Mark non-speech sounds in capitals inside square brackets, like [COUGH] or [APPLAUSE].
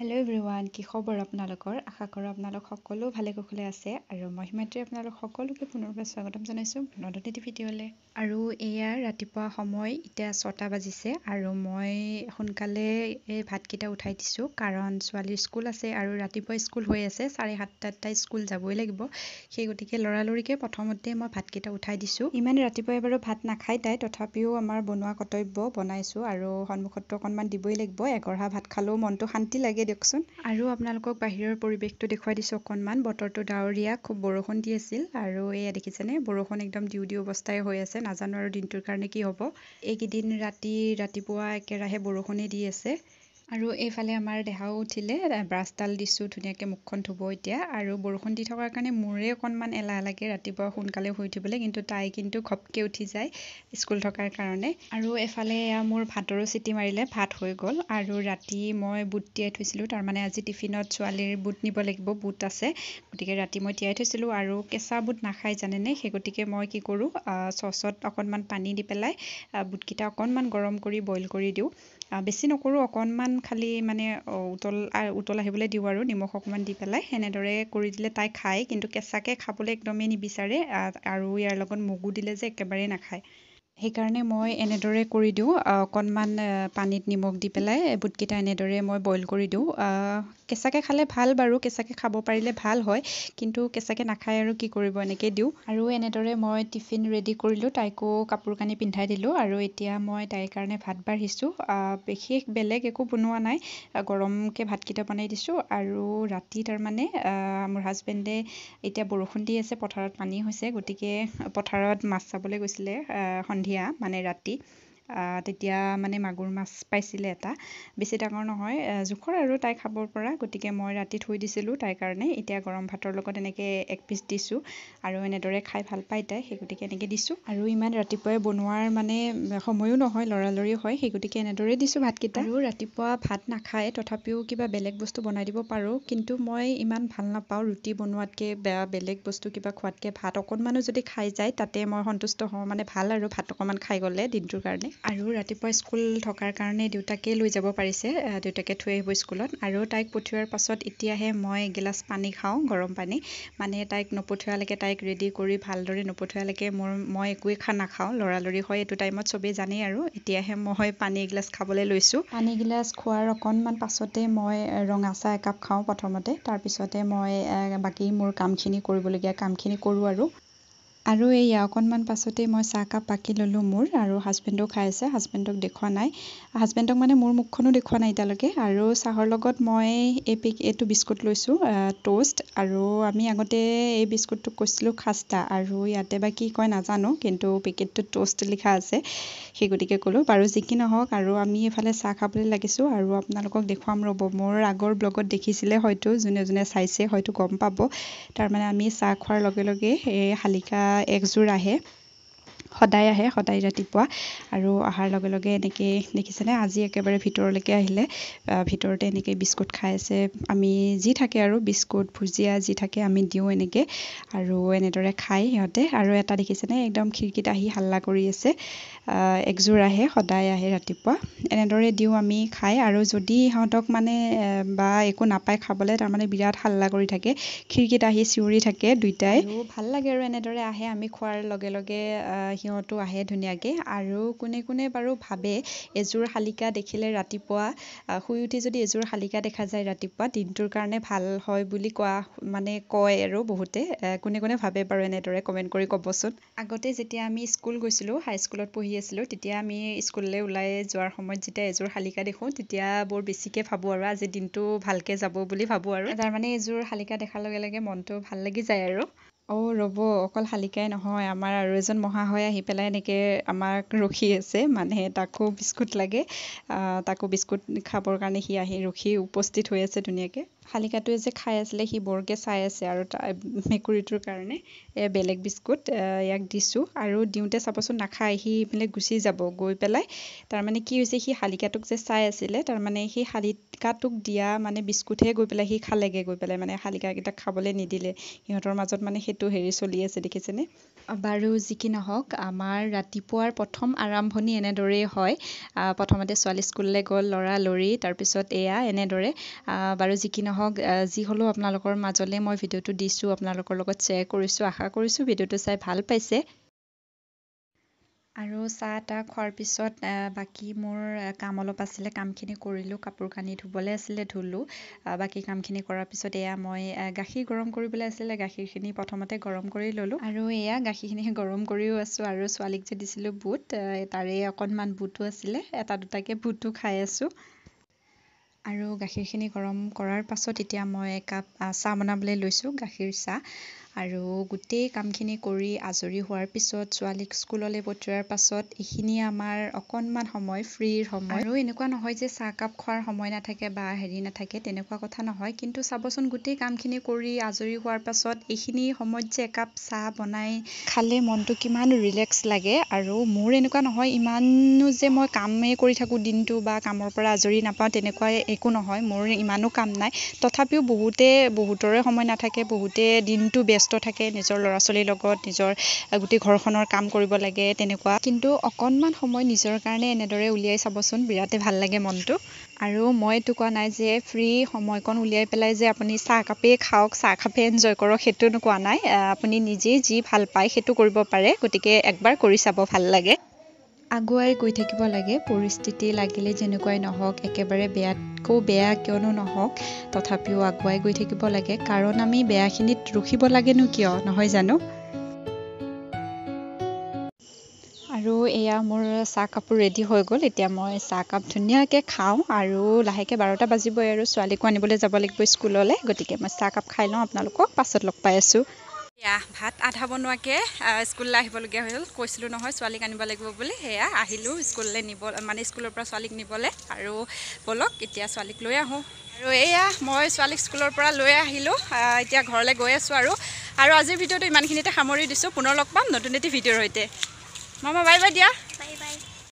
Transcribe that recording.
hello' everyone কি খবৰ আপোনালোকৰ আশা কৰোঁ আপোনালোক সকলো ভালে কুশলে আছে আৰু মই হিমাদ্ৰী আপোনালোক সকলোকে পুনৰবাৰ স্বাগতম জনাইছোঁ নতুন এটি ভিডিঅ'লৈ আৰু এয়া ৰাতিপুৱা সময় এতিয়া ছটা বাজিছে আৰু মই সোনকালে এই ভাতকেইটা উঠাই দিছোঁ কাৰণ ছোৱালীৰ স্কুল আছে আৰু ৰাতিপুৱা স্কুল হৈ আছে চাৰে সাতটাতটাই স্কুল যাবই লাগিব সেই গতিকে লৰালৰিকে প্ৰথমতে মই ভাতকেইটা উঠাই দিছোঁ ইমান ৰাতিপুৱাই বাৰু ভাত নাখায় তাই তথাপিও আমাৰ বনোৱা কৰ্তব্য বনাইছোঁ আৰু সন্মুখতটো অকণমান দিবই লাগিব এঘৰহা ভাত খালেও মনটো শান্তি লাগে দিয়কচোন আৰু আপোনালোকক বাহিৰৰ পৰিৱেশটো দেখুৱাই দিছোঁ অকণমান বতৰটো ডাৱৰীয়া খুব বৰষুণ দি আছিল আৰু এয়া দেখিছেনে বৰষুণ একদম দিওঁ দিওঁ অৱস্থাই হৈ আছে নাজানো আৰু দিনটোৰ কাৰণে কি হ'ব এইকেইদিন ৰাতি ৰাতিপুৱা একেৰাহে বৰষুণেই দি আছে আৰু এইফালে আমাৰ দেহাও উঠিলে ব্ৰাছডাল দিছোঁ ধুনীয়াকৈ মুখখন ধুব এতিয়া আৰু বৰষুণ দি থকাৰ কাৰণে মোৰে অকণমান এলাহ লাগে ৰাতিপুৱা সোনকালে শুই উঠিবলৈ কিন্তু তাই কিন্তু ঘপকৈ উঠি যায় স্কুল থকাৰ কাৰণে আৰু এফালে এয়া মোৰ ভাতৰো চিটি মাৰিলে ভাত হৈ গ'ল আৰু ৰাতি মই বুট তিয়াই থৈছিলোঁ তাৰমানে আজি টিফিনত ছোৱালীৰ বুট নিব লাগিব বুট আছে গতিকে ৰাতি মই তিয়াই থৈছিলোঁ আৰু কেঁচা বুট নাখায় জানেনে সেই গতিকে মই কি কৰোঁ চচত অকণমান পানী দি পেলাই বুটকেইটা অকণমান গৰম কৰি বইল কৰি দিওঁ বেছি নকৰোঁ অকণমান খালী মানে উতল উতল আহিবলৈ দিওঁ আৰু নিমখ অকণমান দি পেলাই সেনেদৰে কৰি দিলে তাই খায় কিন্তু কেঁচাকৈ খাবলৈ একদমেই নিবিচাৰে আৰু ইয়াৰ লগত মগু দিলে যে একেবাৰেই নাখায় সেইকাৰণে মই এনেদৰে কৰি দিওঁ অকণমান পানীত নিমখ দি পেলাই বুটকেইটা এনেদৰে মই বইল কৰি দিওঁ কেঁচাকৈ খালে ভাল বাৰু কেঁচাকৈ খাব পাৰিলে ভাল হয় কিন্তু কেঁচাকৈ নাখায় আৰু কি কৰিব এনেকৈ দিওঁ আৰু এনেদৰে মই টিফিন ৰেডি কৰিলোঁ তাইকো কাপোৰ কানি পিন্ধাই দিলোঁ আৰু এতিয়া মই তাইৰ কাৰণে ভাত বাঢ়িছোঁ বিশেষ বেলেগ একো বনোৱা নাই গৰমকৈ ভাতকেইটা বনাই দিছোঁ আৰু ৰাতি তাৰমানে মোৰ হাজবেণ্ডে এতিয়া বৰষুণ দি আছে পথাৰত পানী হৈছে গতিকে পথাৰত মাছ চাবলৈ গৈছিলে সন্ধিয়া সন্ধিয়া মানে ৰাতি তেতিয়া মানে মাগুৰ মাছ পাইছিলে এটা বেছি ডাঙৰ নহয় জোখৰ আৰু তাই খাব পৰা গতিকে মই ৰাতি থৈ দিছিলোঁ তাইৰ কাৰণে এতিয়া গৰম ভাতৰ লগত এনেকৈ এক পিচ দিছোঁ আৰু এনেদৰে খাই ভাল পায় তাই সেই গতিকে এনেকৈ দিছোঁ আৰু ইমান ৰাতিপুৱাই বনোৱাৰ মানে সময়ো নহয় লৰালৰি হয় সেই গতিকে এনেদৰে দিছোঁ ভাতকেইটা আৰু ৰাতিপুৱা ভাত নাখায় তথাপিও কিবা বেলেগ বস্তু বনাই দিব পাৰোঁ কিন্তু মই ইমান ভাল নাপাওঁ ৰুটি বনোৱাতকৈ বা বেলেগ বস্তু কিবা খোৱাতকৈ ভাত অকণমানো যদি খাই যায় তাতে মই সন্তুষ্ট হওঁ মানে ভাল আৰু ভাত অকণমান খাই গ'লে দিনটোৰ কাৰণে আৰু ৰাতিপুৱা স্কুল থকাৰ কাৰণে দেউতাকেই লৈ যাব পাৰিছে দেউতাকে থৈ আহিব স্কুলত আৰু তাইক পঠিওৱাৰ পাছত এতিয়াহে মই এগিলাচ পানী খাওঁ গৰম পানী মানে তাইক নপঠিওৱালৈকে তাইক ৰেডি কৰি ভালদৰে নপঠিওৱালৈকে মোৰ মই একোৱে খানা খাওঁ লৰালৰি হয় এইটো টাইমত চবেই জানেই আৰু এতিয়াহে মই পানী এগিলাচ খাবলৈ লৈছোঁ পানী এগিলাচ খোৱাৰ অকণমান পাছতে মই ৰঙা চাহ একাপ খাওঁ প্ৰথমতে তাৰপিছতে মই বাকী মোৰ কামখিনি কৰিবলগীয়া কামখিনি কৰোঁ আৰু আৰু এইয়া অকণমান পাছতে মই চাহকাপ পাকি ল'লোঁ মোৰ আৰু হাজবেণ্ডো খাই আছে হাজবেণ্ডক দেখুওৱা নাই হাজবেণ্ডক মানে মোৰ মুখখনো দেখুওৱা নাই এতিয়ালৈকে আৰু চাহৰ লগত মই এই পেক এইটো বিস্কুট লৈছোঁ ট'ষ্ট আৰু আমি আগতে এই বিস্কুটটো কৈছিলোঁ খাস্তা আৰু ইয়াতে বা কি কয় নাজানো কিন্তু পেকেটটোত ট'ষ্ট লিখা আছে সেই গতিকে ক'লোঁ বাৰু যি কি নহওক আৰু আমি এইফালে চাহ খাবলৈ লাগিছোঁ আৰু আপোনালোকক দেখুৱাম ৰ'ব মোৰ আগৰ ব্লগত দেখিছিলে হয়তো যোনে যোনে চাইছে হয়তো গম পাব তাৰমানে আমি চাহ খোৱাৰ লগে লগে এই শালিকা एक जोर সদায় আহে সদায় ৰাতিপুৱা আৰু অহাৰ লগে লগে এনেকৈ দেখিছেনে আজি একেবাৰে ভিতৰলৈকে আহিলে ভিতৰতে এনেকৈ বিস্কুট খাই আছে আমি যি থাকে আৰু বিস্কুট ভুজিয়া যি থাকে আমি দিওঁ এনেকৈ আৰু এনেদৰে খায় সিহঁতে আৰু এটা দেখিছেনে একদম খিৰিকীত আহি হাল্লা কৰি আছে একযোৰ আহে সদায় আহে ৰাতিপুৱা এনেদৰে দিওঁ আমি খাই আৰু যদি সিহঁতক মানে বা একো নাপায় খাবলৈ তাৰমানে বিৰাট হাল্লা কৰি থাকে খিৰিকীত আহি চিঞৰি থাকে দুইটাই ভাল লাগে আৰু এনেদৰে আহে আমি খোৱাৰ লগে লগে সিহঁতো আহে ধুনীয়াকৈ আৰু কোনে কোনে বাৰু ভাবে এযোৰ শালিকা দেখিলে ৰাতিপুৱা শুই উঠি যদি এযোৰ শালিকা দেখা যায় ৰাতিপুৱা দিনটোৰ কাৰণে ভাল হয় বুলি কোৱা মানে কয় আৰু বহুতে কোনে কোনে ভাবে বাৰু এনেদৰে কমেণ্ট কৰি ক'বচোন আগতে যেতিয়া আমি স্কুল গৈছিলোঁ হাইস্কুলত পঢ়ি আছিলোঁ তেতিয়া আমি স্কুললৈ ওলাই যোৱাৰ সময়ত যেতিয়া এযোৰ শালিকা দেখোঁ তেতিয়া বৰ বেছিকৈ ভাবোঁ আৰু আজি দিনটো ভালকৈ যাব বুলি ভাবোঁ আৰু তাৰমানে এযোৰ শালিকা দেখাৰ লগে লগে মনটো ভাল লাগি যায় আৰু অ' ৰ'ব অকল শালিকাই নহয় আমাৰ আৰু এজন মহাশয় আহি পেলাই এনেকৈ আমাক ৰখি আছে মানে তাকো বিস্কুট লাগে তাকো বিস্কুট খাবৰ কাৰণে সি আহি ৰখি উপস্থিত হৈ আছে ধুনীয়াকৈ শালিকাটোৱে যে খাই আছিলে সি বৰকে চাই আছে আৰু তাৰ মেকুৰীটোৰ কাৰণে এয়া বেলেগ বিস্কুট ইয়াক দিছোঁ আৰু দিওঁতে চাবচোন নাখায় সি ইপিনে গুচি যাব গৈ পেলাই তাৰমানে কি হৈছে সি শালিকাটোক যে চাই আছিলে তাৰমানে সেই শালিকাটোক দিয়া মানে বিস্কুটহে গৈ পেলাই সি খালেগৈ গৈ পেলাই মানে শালিকাকেইটাক খাবলৈ নিদিলে সিহঁতৰ মাজত মানে সেইটো হেৰি চলি আছে দেখিছেনে বাৰু যি কি নহওক আমাৰ ৰাতিপুৱাৰ প্ৰথম আৰম্ভণি এনেদৰেই হয় প্ৰথমতে ছোৱালী স্কুললৈ গ'ল ল'ৰা লৰি তাৰপিছত এয়া এনেদৰে বাৰু যি কি নহওক যি হ'লেও আপোনালোকৰ মাজলৈ মই ভিডিঅ'টো দিছোঁ আপোনালোকৰ লগত শ্বেয়াৰ কৰিছোঁ আশা কৰিছোঁ ভিডিঅ'টো চাই ভাল পাইছে আৰু চাহ তাহ খোৱাৰ পিছত বাকী মোৰ কাম অলপ আছিলে কামখিনি কৰিলোঁ কাপোৰ কানি ধুবলৈ আছিলে ধুলোঁ বাকী কামখিনি কৰাৰ পিছত এয়া মই গাখীৰ গৰম কৰিবলৈ আছিলে গাখীৰখিনি প্ৰথমতে গৰম কৰি ল'লোঁ আৰু এয়া গাখীৰখিনি [LAUGHS] গৰম কৰিও আছোঁ আৰু ছোৱালীক যে দিছিলোঁ বুট তাৰে অকণমান বুটো আছিলে এটা দুটাকৈ বুটো খাই আছোঁ আৰু গাখীৰখিনি গৰম কৰাৰ পাছত এতিয়া মই একাপ চাহ বনাবলৈ লৈছোঁ গাখীৰ চাহ আৰু গোটেই কামখিনি কৰি আজৰি হোৱাৰ পিছত ছোৱালীক স্কুললৈ পঠিওৱাৰ পাছত এইখিনি আমাৰ অকণমান সময় ফ্ৰীৰ সময় আৰু এনেকুৱা নহয় যে চাহ একাপ খোৱাৰ সময় নাথাকে বা হেৰি নাথাকে তেনেকুৱা কথা নহয় কিন্তু চাবচোন গোটেই কামখিনি কৰি আজৰি হোৱাৰ পাছত এইখিনি সময়ত যে একাপ চাহ বনাই খালে মনটো কিমান ৰিলেক্স লাগে আৰু মোৰ এনেকুৱা নহয় ইমানো যে মই কামেই কৰি থাকোঁ দিনটো বা কামৰ পৰা আজৰি নাপাওঁ তেনেকুৱাই একো নহয় মোৰ ইমানো কাম নাই তথাপিও বহুতে বহুতৰে সময় নাথাকে বহুতে দিনটো ব্যস্ত ব্যস্ত থাকে নিজৰ ল'ৰা ছোৱালীৰ লগত নিজৰ গোটেই ঘৰখনৰ কাম কৰিব লাগে তেনেকুৱা কিন্তু অকণমান সময় নিজৰ কাৰণে এনেদৰে উলিয়াই চাবচোন বিৰাটেই ভাল লাগে মনটো আৰু মই এইটো কোৱা নাই যে ফ্ৰী সময়কণ উলিয়াই পেলাই যে আপুনি চাহ চাহকাপেই খাওক চাহ চাহকাপেই এনজয় কৰক সেইটো কোৱা নাই আপুনি নিজেই যি ভাল পায় সেইটো কৰিব পাৰে গতিকে একবাৰ কৰি চাব ভাল লাগে আগুৱাই গৈ থাকিব লাগে পৰিস্থিতি লাগিলে যেনেকুৱাই নহওক একেবাৰে বেয়াতকৈও বেয়া কিয়নো নহওক তথাপিও আগুৱাই গৈ থাকিব লাগে কাৰণ আমি বেয়াখিনিত ৰখিব লাগেনো কিয় নহয় জানো আৰু এয়া মোৰ চাহ কাপোৰ ৰেডি হৈ গ'ল এতিয়া মই চাহকাপ ধুনীয়াকৈ খাওঁ আৰু লাহেকৈ বাৰটা বাজিবই আৰু ছোৱালীকো আনিবলৈ যাব লাগিব স্কুললৈ গতিকে মই চাহকাপ খাই লওঁ আপোনালোকক পাছত লগ পাই আছোঁ এয়া ভাত আধা বনোৱাকৈ স্কুললৈ আহিবলগীয়া হৈ গ'ল কৈছিলোঁ নহয় ছোৱালীক আনিব লাগিব বুলি সেয়া আহিলোঁ স্কুললৈ নিব মানে স্কুলৰ পৰা ছোৱালীক নিবলৈ আৰু ব'লক এতিয়া ছোৱালীক লৈ আহোঁ আৰু এয়া মই ছোৱালীক স্কুলৰ পৰা লৈ আহিলোঁ এতিয়া ঘৰলৈ গৈ আছোঁ আৰু আৰু আজিৰ ভিডিঅ'টো ইমানখিনিতে সামৰি দিছোঁ পুনৰ লগ পাম নতুন এটি ভিডিঅ'ৰ সৈতে মই মই বাই বাই দিয়া